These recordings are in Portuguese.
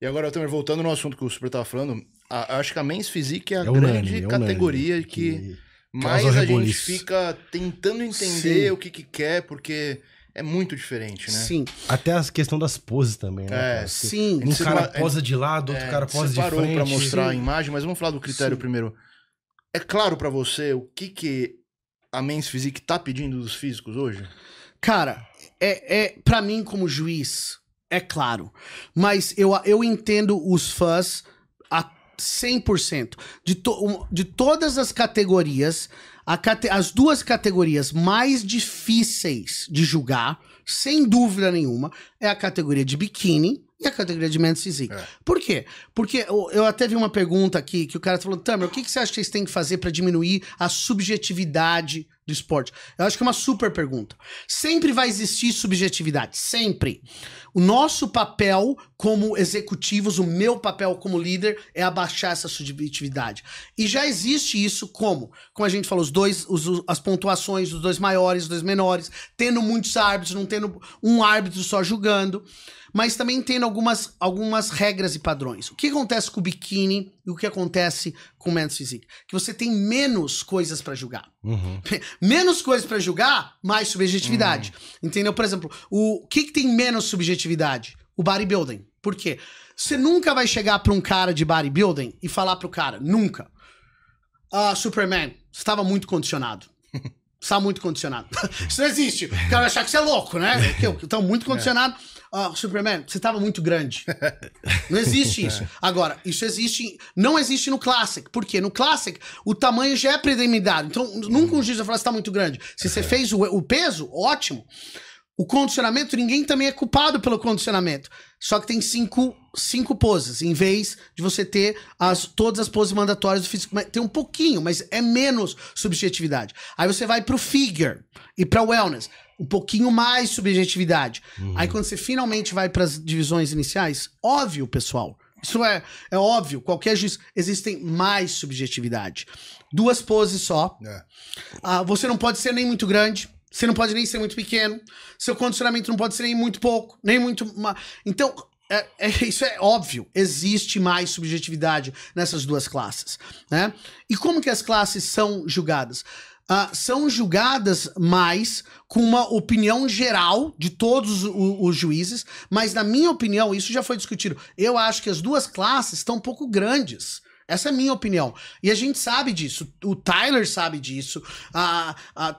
E agora, também voltando no assunto que o Super estava falando, a, acho que a Men's Physique é a é grande é unânime, categoria que, que mais a gente fica tentando entender Sim. o que, que quer, porque é muito diferente, né? Sim. Até a questão das poses também, né? É, sim. Um cara posa de lado, outro é, cara posa de frente. para mostrar sim. a imagem, mas vamos falar do critério sim. primeiro. É claro para você o que que a Men's Physique tá pedindo dos físicos hoje? Cara, é, é para mim como juiz, é claro. Mas eu, eu entendo os fãs a 100%. De, to, de todas as categorias, cate, as duas categorias mais difíceis de julgar, sem dúvida nenhuma, é a categoria de biquíni e a categoria de men's physique. É. Por quê? Porque eu, eu, até vi uma pergunta aqui que o cara falou: Tamer, o que, que você acha que vocês têm que fazer para diminuir a subjetividade do esporte? Eu acho que é uma super pergunta. Sempre vai existir subjetividade, sempre. O nosso papel como executivos, o meu papel como líder é abaixar essa subjetividade. E já existe isso como, como a gente falou, os dois, os, as pontuações dos dois maiores, dos dois menores, tendo muitos árbitros, não tendo um árbitro só julgando, mas também tendo algumas, algumas regras e padrões. O que acontece com o biquíni o que acontece com menos físico Que você tem menos coisas para julgar. Uhum. Menos coisas para julgar, mais subjetividade. Uhum. Entendeu? Por exemplo, o que, que tem menos subjetividade? O bodybuilding. Por quê? Você nunca vai chegar para um cara de bodybuilding e falar pro cara, nunca. Ah, uh, Superman, estava muito condicionado. está muito condicionado. Isso não existe. O cara vai achar que você é louco, né? Então, muito condicionado. É oh, Superman, você tava muito grande. Não existe isso. É. Agora, isso existe, não existe no Classic. Por quê? No Classic, o tamanho já é predeterminado. Então, nunca um uhum. juiz vai falar você tá muito grande. Se você é. fez o, o peso, ótimo. O condicionamento, ninguém também é culpado pelo condicionamento. Só que tem cinco, cinco poses, em vez de você ter as, todas as poses mandatórias do físico. Tem um pouquinho, mas é menos subjetividade. Aí você vai pro figure e pra wellness um pouquinho mais subjetividade. Uhum. Aí quando você finalmente vai para as divisões iniciais, óbvio, pessoal. Isso é, é óbvio. Qualquer juiz. Existem mais subjetividade. Duas poses só. É. Ah, você não pode ser nem muito grande. Você não pode nem ser muito pequeno. Seu condicionamento não pode ser nem muito pouco, nem muito. Então, é, é, isso é óbvio. Existe mais subjetividade nessas duas classes, né? E como que as classes são julgadas? uh, são julgadas mais com uma opinião geral de todos os, os, juízes, mas na minha opinião, isso já foi discutido. Eu acho que as duas classes estão um pouco grandes. Essa é a minha opinião. E a gente sabe disso. O Tyler sabe disso.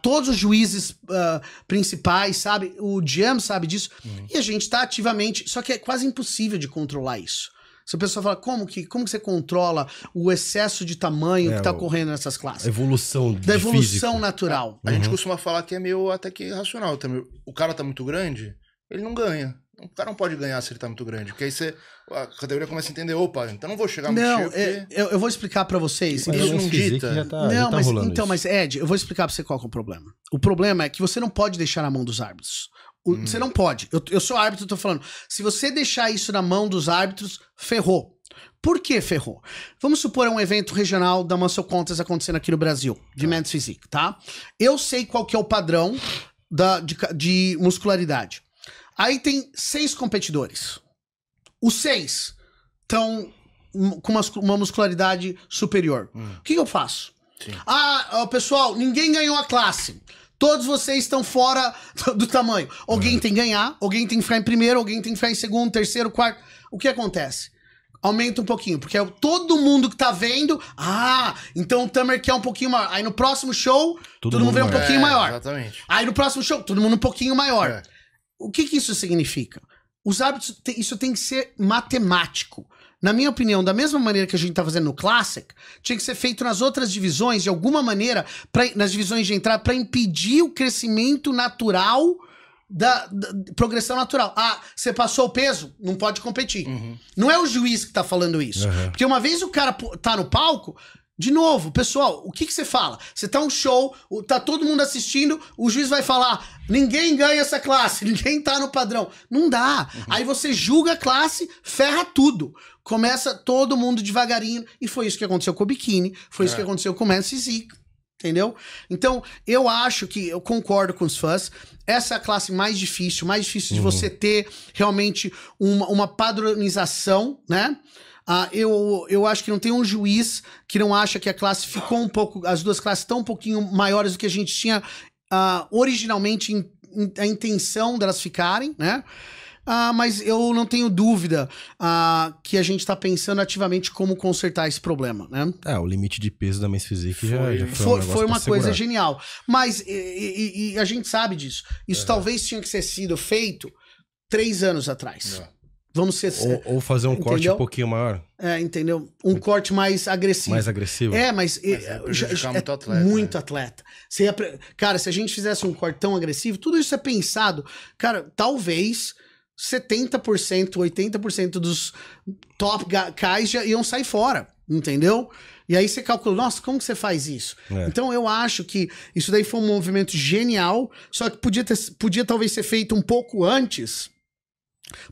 todos os juízes ah, principais sabem. O Jam sabe disso. Uhum. E a gente está ativamente. Só que é quase impossível de controlar isso. Se a pessoa fala, como que, como que você controla o excesso de tamanho é, que está ocorrendo nessas classes? Evolução Da evolução físico. natural. A, uhum. gente costuma falar que é meio até que racional também. O cara tá muito grande, ele não ganha. O cara não pode ganhar se ele tá muito grande, porque aí você. A categoria começa a entender, opa, então não vou chegar muito Não, é, porque... eu, eu, vou explicar para vocês. Mas isso é, não dita. tá, não, tá mas então, isso. mas Ed, eu vou explicar pra você qual é o problema. O problema é que você não pode deixar na mão dos árbitros hum. Você não pode. Eu, eu sou árbitro, tô falando. Se você deixar isso na mão dos árbitros, ferrou. Por que ferrou? Vamos supor é um evento regional da Mansell Contas acontecendo aqui no Brasil, de ah. Men's Physique, tá? Eu sei qual que é o padrão da, de, de muscularidade. Aí tem seis competidores. Os seis estão hum, com uma, uma, muscularidade superior. Hum. O que, que eu faço? Sim. Ah, pessoal, ninguém ganhou a classe. Todos vocês estão fora do tamanho. Alguém tem que ganhar, alguém tem que ficar em primeiro, alguém tem que ficar em segundo, terceiro, quarto. O que acontece? aumenta um pouquinho, porque é todo mundo que tá vendo, ah, então o Tamer quer um pouquinho maior. Aí no próximo show, todo, todo mundo, mundo vê um pouquinho é, maior. Exatamente. Aí no próximo show, todo mundo um pouquinho maior. É. O que que isso significa? Os hábitos, isso tem que ser matemático na minha opinião, da mesma maneira que a gente tá fazendo no Classic, tinha que ser feito nas outras divisões, de alguma maneira, pra, nas divisões de entrada, para impedir o crescimento natural da, da, progressão natural. Ah, você passou o peso, não pode competir. Uhum. Não é o juiz que tá falando isso. Uhum. Porque uma vez o cara tá no palco, de novo, pessoal, o que, que você fala? Você tá um show, tá todo mundo assistindo, o juiz vai falar: ninguém ganha essa classe, ninguém tá no padrão. Não dá. Uhum. Aí você julga a classe, ferra tudo. Começa todo mundo devagarinho. E foi isso que aconteceu com o bikini, foi é. isso que aconteceu com o Messi Zico. Entendeu? Então, eu acho que eu concordo com os fãs. Essa é a classe mais difícil, mais difícil uhum. de você ter realmente uma, uma padronização, né? Ah, eu, eu acho que não tem um juiz que não acha que a classe ficou um pouco. As duas classes estão um pouquinho maiores do que a gente tinha ah, originalmente in, in, a intenção delas ficarem, né? Ah, mas eu não tenho dúvida que a gente está pensando ativamente como consertar esse problema, né? É, o limite de peso da Men's Física foi, já, já foi, um foi, uma coisa segurar. genial. Mas e, e, e, a gente sabe disso. Isso é. talvez tinha que ter sido feito três anos atrás. É. Vamos ser. Ou, ou fazer um entendeu? corte um pouquinho maior. É, entendeu? Um corte mais agressivo. Mais agressivo. É, mas. mas é, já, é muito atleta. Muito né? atleta. Você Cara, se a gente fizesse um corte tão agressivo, tudo isso é pensado. Cara, talvez 70%, 80% dos top guys já iam sair fora. Entendeu? E aí você calcula, nossa, como que você faz isso? É. Então eu acho que isso daí foi um movimento genial, só que podia, ter, podia talvez ser feito um pouco antes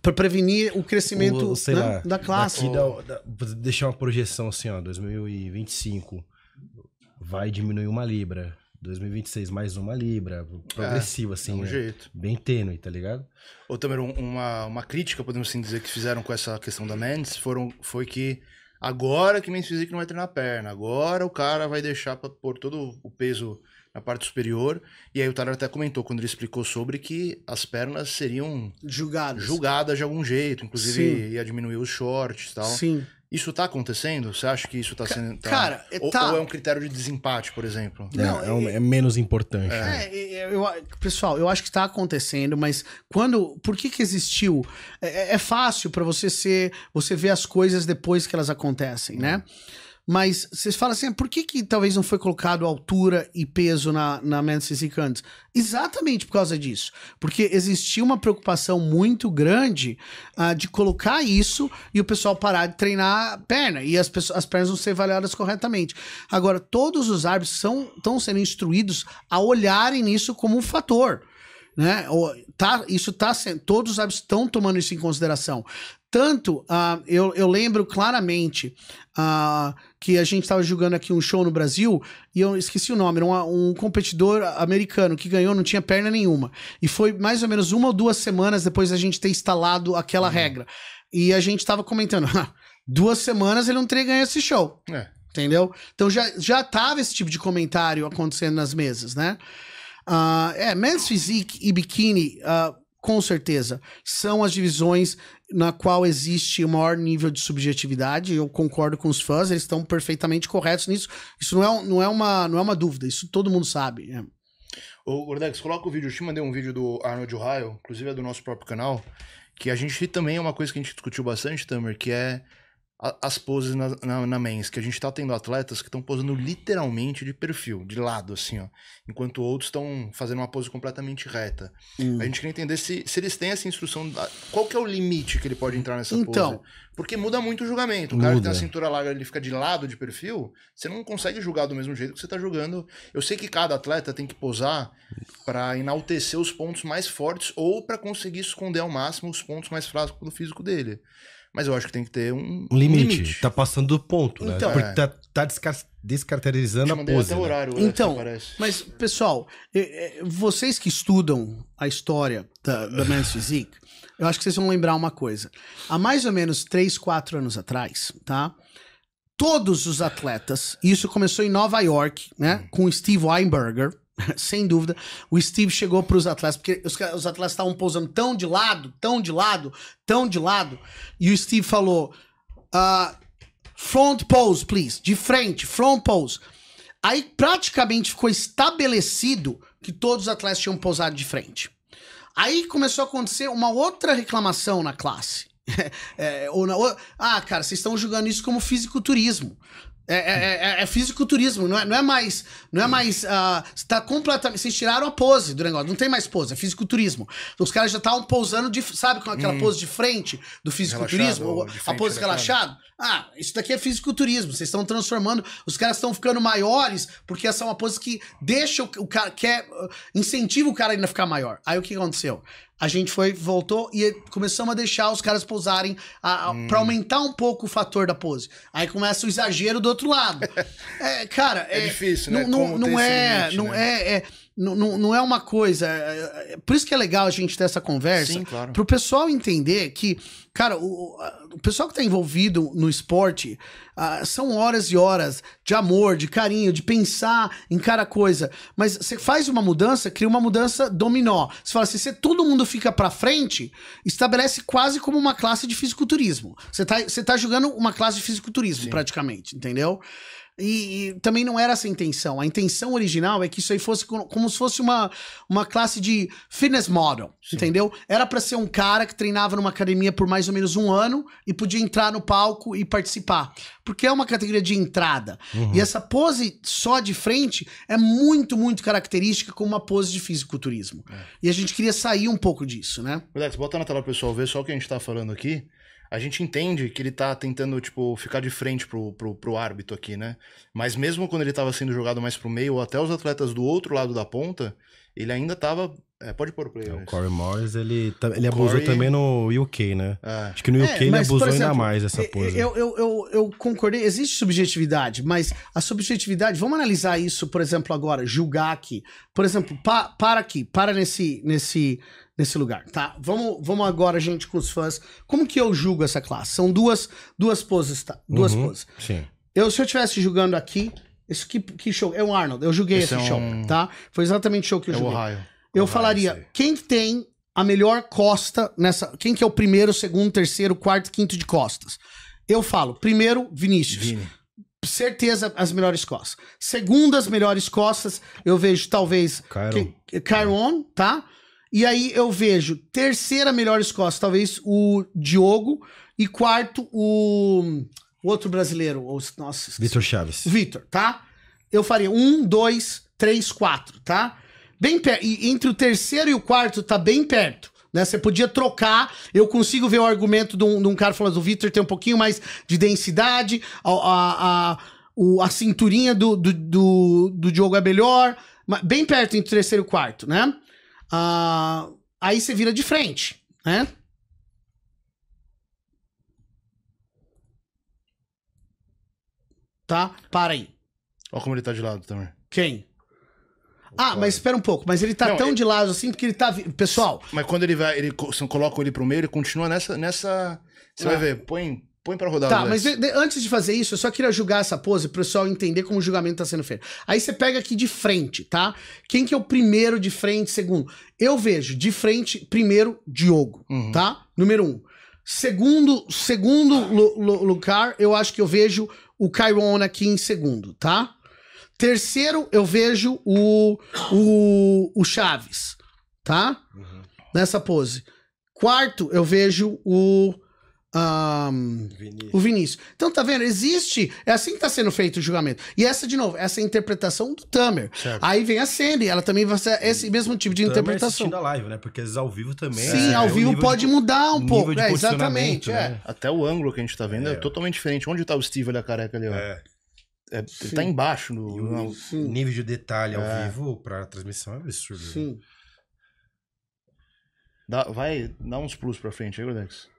para prevenir o crescimento o, né, lá, da classe. da, deixar uma projeção assim, ó, 2025 vai diminuir uma libra. 2026 mais uma libra, progressivo, é, assim. um né? jeito. Bem tênue, tá ligado? Ou também uma, uma crítica, podemos assim dizer, que fizeram com essa questão da Mendes foram, foi que Agora que Men's Physique não vai treinar perna. Agora o cara vai deixar para pôr todo o peso na parte superior. E aí o Tyler até comentou quando ele explicou sobre que as pernas seriam julgadas, julgadas de algum jeito, inclusive Sim. ia diminuir os shorts e tal. Sim. Isso tá acontecendo? Você acha que isso tá sendo. Tá... Cara, é ou, tá... ou, é um critério de desempate, por exemplo? Não, é, é, é menos importante. É. Né? É, eu, pessoal, eu acho que tá acontecendo, mas quando. Por que que existiu? É, fácil para você ser. Você ver as coisas depois que elas acontecem, né? Hum. Mas vocês falam assim, por que, que talvez não foi colocado altura e peso na, na Manchester City antes? Exatamente por causa disso. Porque existia uma preocupação muito grande uh, de colocar isso e o pessoal parar de treinar a perna. E as, pessoas, as pernas não ser avaliadas corretamente. Agora, todos os árbitros são, estão sendo instruídos a olharem isso como um fator. Né? Tá, isso tá sendo. Todos estão tomando isso em consideração. Tanto, uh, eu, eu lembro claramente uh, que a gente estava julgando aqui um show no Brasil e eu esqueci o nome, era um, um, competidor americano que ganhou, não tinha perna nenhuma. E foi mais ou menos uma ou duas semanas depois da gente ter instalado aquela uhum. regra. E a gente estava comentando: ah, duas semanas ele não teria ganho esse show. É. Entendeu? Então já, já tava esse tipo de comentário acontecendo nas mesas, né? Uh, é, Men's Physique e Bikini, uh, ah, com certeza, são as divisões na qual existe o maior nível de subjetividade. Eu concordo com os fãs, eles estão perfeitamente corretos nisso. Isso não é, não é, uma, não é uma dúvida, isso todo mundo sabe. É. Ô, Gordex, coloca o vídeo. Eu te mandei um vídeo do Arnold Ohio, inclusive é do nosso próprio canal, que a gente também é uma coisa que a gente discutiu bastante, Tamer, que é as poses na, na, na mens, que a gente tá tendo atletas que estão posando literalmente de perfil, de lado, assim, ó. Enquanto outros estão fazendo uma pose completamente reta. Hum. A gente quer entender se, se eles têm essa instrução. Qual que é o limite que ele pode entrar nessa então, pose? Porque muda muito o julgamento. O muda. cara que tem a cintura larga, ele fica de lado de perfil, você não consegue julgar do mesmo jeito que você tá julgando. Eu sei que cada atleta tem que posar para enaltecer os pontos mais fortes ou para conseguir esconder ao máximo os pontos mais fracos do físico dele. Mas eu acho que tem que ter um, um limite. limite. Tá passando do ponto, né? Então, Porque é. tá, tá descaracterizando a pose. Até né? horário, né? Então, mas pessoal, é, é, vocês que estudam a história da, da Men's Physique, eu acho que vocês vão lembrar uma coisa. Há mais ou menos 3, 4 anos atrás, tá? Todos os atletas, isso começou em Nova York, né? Hum. Com Steve Weinberger, sem dúvida, o Steve chegou para os atletas, porque os, os atletas estavam pousando tão de lado, tão de lado, tão de lado, e o Steve falou: uh, front pose, please, de frente, front pose. Aí praticamente ficou estabelecido que todos os atletas tinham pousado de frente. Aí começou a acontecer uma outra reclamação na classe. é, ou na, ou, ah, cara, vocês estão julgando isso como fisiculturismo. É é, é, é, é, fisiculturismo, não é, não é mais. Não é hum. mais. Uh, tá completamente. Vocês tiraram a pose do negócio. Não tem mais pose, é fisiculturismo. Os caras já estavam pousando de. Sabe com é aquela hum. pose de frente do fisiculturismo? Relaxado, a pose relaxada? Ah, isso daqui é fisiculturismo. Vocês estão transformando. Os caras estão ficando maiores, porque essa é uma pose que deixa o, o cara. Quer, ah, incentiva o cara ainda a ficar maior. Aí o que aconteceu? a gente foi, voltou e começamos a deixar os caras pousarem a, hum. pra aumentar um pouco o fator da pose. Aí começa o exagero do outro lado. é, cara, é, é difícil, né? Não, não, não é, limite, não né? É, é, não, não, não, é uma coisa. É, é, por isso que é legal a gente ter essa conversa. Sim, claro. Pro pessoal entender que Cara, o, o pessoal que está envolvido no esporte são horas e horas de amor, de carinho, de pensar em cada coisa. Mas você faz uma mudança, cria uma mudança dominó. Você fala assim: se todo mundo fica para frente, estabelece quase como uma classe de fisiculturismo. Você está tá jogando uma classe de fisiculturismo, Sim. praticamente, entendeu? E, e, também não era essa a intenção. A intenção original é que isso aí fosse como, como se fosse uma, uma classe de fitness model, Sim. entendeu? Era para ser um cara que treinava numa academia por mais ou menos um ano e podia entrar no palco e participar. Porque é uma categoria de entrada. Uhum. E essa pose só de frente é muito, muito característica como uma pose de fisiculturismo. É. E a gente queria sair um pouco disso, né? Alex, bota na tela o pessoal ver só o que a gente tá falando aqui a gente entende que ele tá tentando, tipo, ficar de frente pro, pro, pro árbitro aqui, né? Mas mesmo quando ele tava sendo jogado mais pro meio, ou até os atletas do outro lado da ponta, ele ainda tava é, pode pôr o player. É, o né? Corey Morris, ele, ele abusou Corey... também no UK, né? É. Acho que no UK é, ele mas, abusou exemplo, ainda mais essa coisa. Eu, eu, eu, eu, concordei, existe subjetividade, mas a subjetividade, vamos analisar isso, por exemplo, agora, julgar aqui. Por exemplo, pa, para aqui, para nesse, nesse, nesse lugar, tá? Vamos, vamos agora, gente, com os fãs. Como que eu julgo essa classe? São duas, duas poses, tá? Duas uhum, poses. Sim. Eu, se eu estivesse julgando aqui, isso que, que show? É o Arnold, eu julguei esse, esse é show, um... tá? Foi exatamente o show que eu é julguei. Ohio. Eu é falaria, ser. quem tem a melhor costa nessa. Quem que é o primeiro, segundo, terceiro, quarto, quinto de costas? Eu falo, primeiro, Vinícius. Vini. Certeza, as melhores costas. Segundo, as melhores costas, eu vejo talvez. Kyron. tá? E aí eu vejo terceira melhores costas, talvez o Diogo. E quarto, o, o outro brasileiro. os nossa, Vitor Chaves. Vitor, tá? Eu faria um, dois, três, quatro, tá? bem perto. E entre o terceiro e o quarto tá bem perto. Né? Você podia trocar. Eu consigo ver o argumento de um, de um cara falando: o Victor tem um pouquinho mais de densidade, a, a, a, o, a cinturinha do, do, do, do Diogo é melhor. Bem perto entre o terceiro e o quarto, né? Ah, aí você vira de frente, né? Tá? Para aí. Olha como ele tá de lado também. Quem? Ah, mas espera um pouco, mas ele tá Não, tão ele- de lado assim porque ele tá. vi- Pessoal, Mas quando ele vai, ele se você coloca ele pro meio, ele continua nessa. nessa você vai ah. ver, põe, põe pra rodar. Tá, né? mas de- de- antes de fazer isso, eu só queria julgar essa pose pro pessoal entender como o julgamento tá sendo feito. Aí você pega aqui de frente, tá? Quem que é o primeiro de frente, segundo? Eu vejo de frente, primeiro, Diogo, uhum. tá? Número um. Segundo, segundo lugar, eu acho que eu vejo o Kyron aqui em segundo, tá? Terceiro, eu vejo o, o, o Chaves, tá? Uhum. Nessa pose. Quarto, eu vejo o. Um, Vinícius. O Vinícius. Então, tá vendo? Existe. É assim que tá sendo feito o julgamento. E essa, de novo, essa é a interpretação do Tamer. Certo. Aí vem a Sandy, ela também vai ser esse mesmo tipo de o interpretação. a live, né? Porque às vezes ao vivo também. Sim, é, ao é vivo pode de, mudar um pouco. É, exatamente. É. Né? Até o ângulo que a gente tá vendo é, é, totalmente diferente. Onde tá o Steve ali, a careca ali, ó. É. É, tá embaixo no, no... nível de detalhe ao é. vivo para transmissão é absurdo. Né? Sim. Dá, vai, dá uns plus pra frente aí, Rodex.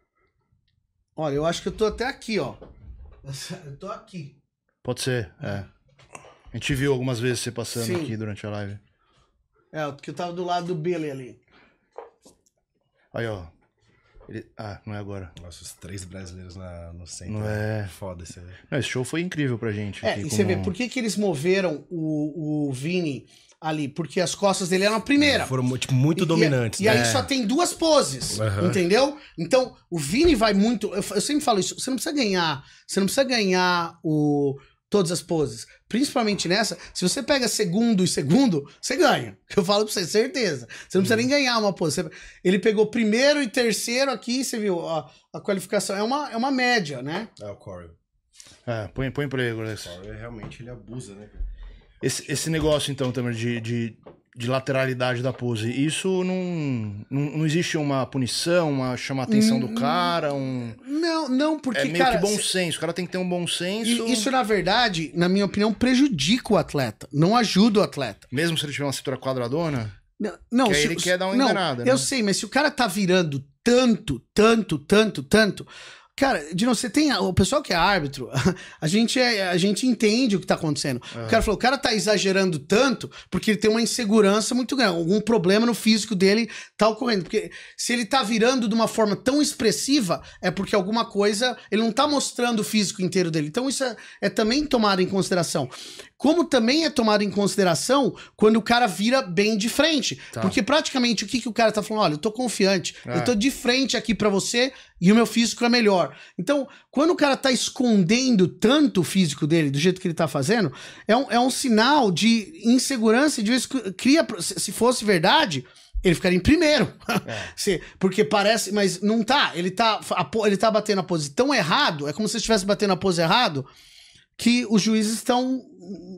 Olha, eu acho que eu tô até aqui, ó. Eu tô aqui. Pode ser, é. A gente viu algumas vezes você passando Sim. aqui durante a live. É, que eu tava do lado do Billy ali. Aí, ó. Ele... Ah, não é agora. Nossa, os três brasileiros lá no centro. Não é. é. Foda se Não, esse show foi incrível pra gente. É, e como... você vê, por que, que eles moveram o, o Vini ali? Porque as costas dele eram a primeira. É, foram tipo, muito e, dominantes. E, né? e aí só tem duas poses, uhum. entendeu? Então, o Vini vai muito. Eu, eu sempre falo isso, você não precisa ganhar. Você não precisa ganhar o todas as poses principalmente nessa, se você pega segundo e segundo, você ganha. Eu falo pra você, certeza. Você não precisa uhum. nem ganhar uma posição. Ele pegou primeiro e terceiro aqui, você viu, a, a qualificação é uma, é uma média, né? É, o Corey. É, põe, põe pra ele, Gordex. O Corey realmente ele abusa, né? Esse, esse negócio, então, também de, de de lateralidade da pose. Isso não, não, não existe uma punição, uma chama atenção do hum, cara, um... Não, não, porque, É meio cara, que bom senso, o cara tem que ter um bom senso. Isso, na verdade, na minha opinião, prejudica o atleta, não ajuda o atleta. Mesmo se ele tiver uma cintura quadradona? Não, não que se, ele quer dar uma não, enganada, né? Eu sei, mas se o cara tá virando tanto, tanto, tanto, tanto Cara, de novo, você tem. O pessoal que é árbitro, a gente, é, a gente entende o que tá acontecendo. Uhum. O cara falou: o cara tá exagerando tanto porque ele tem uma insegurança muito grande. Algum problema no físico dele tá ocorrendo. Porque se ele tá virando de uma forma tão expressiva, é porque alguma coisa. Ele não tá mostrando o físico inteiro dele. Então isso é, é também tomado em consideração como também é tomado em consideração quando o cara vira bem de frente. Tá. Porque praticamente o que, que o cara tá falando? Olha, eu tô confiante, é. eu tô de frente aqui para você e o meu físico é melhor. Então, quando o cara tá escondendo tanto o físico dele, do jeito que ele tá fazendo, é um, é um sinal de insegurança e de vez cria. Se fosse verdade ele ficaria em primeiro. É. Porque parece, mas não tá. Ele tá, ele tá batendo a pose tão errado, é como se estivesse batendo a pose errado, que os juízes estão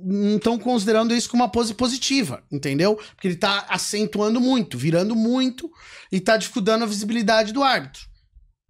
não estão considerando isso como uma pose positiva, entendeu? Porque ele está acentuando muito, virando muito e está dificultando a visibilidade do árbitro.